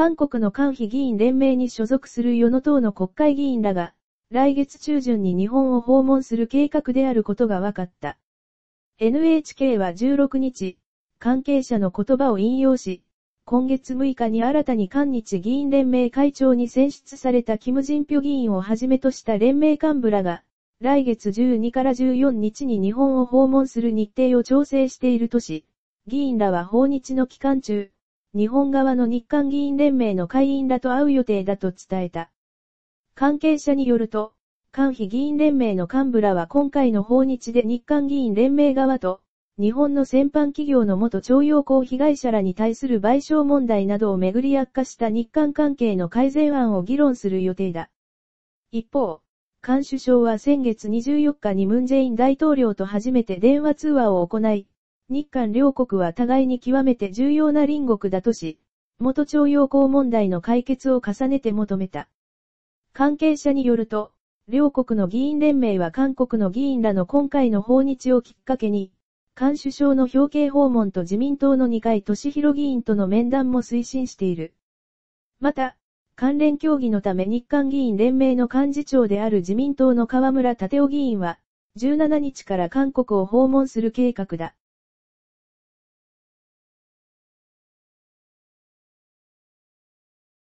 韓国の官費議員連盟に所属する与野党の国会議員らが、来月中旬に日本を訪問する計画であることが分かった。NHK は16日、関係者の言葉を引用し、今月6日に新たに韓日議員連盟会長に選出されたキム・ジンピョ議員をはじめとした連盟幹部らが、来月12から14日に日本を訪問する日程を調整しているとし、議員らは訪日の期間中、日本側の日韓議員連盟の会員らと会う予定だと伝えた。関係者によると、韓非議員連盟の幹部らは今回の訪日で日韓議員連盟側と、日本の先般企業の元徴用工被害者らに対する賠償問題などをめぐり悪化した日韓関係の改善案を議論する予定だ。一方、韓首相は先月24日にムンジェイン大統領と初めて電話通話を行い、日韓両国は互いに極めて重要な隣国だとし、元徴用工問題の解決を重ねて求めた。関係者によると、両国の議員連盟は韓国の議員らの今回の訪日をきっかけに、韓首相の表敬訪問と自民党の二階俊博議員との面談も推進している。また、関連協議のため日韓議員連盟の幹事長である自民党の河村立夫議員は、17日から韓国を訪問する計画だ。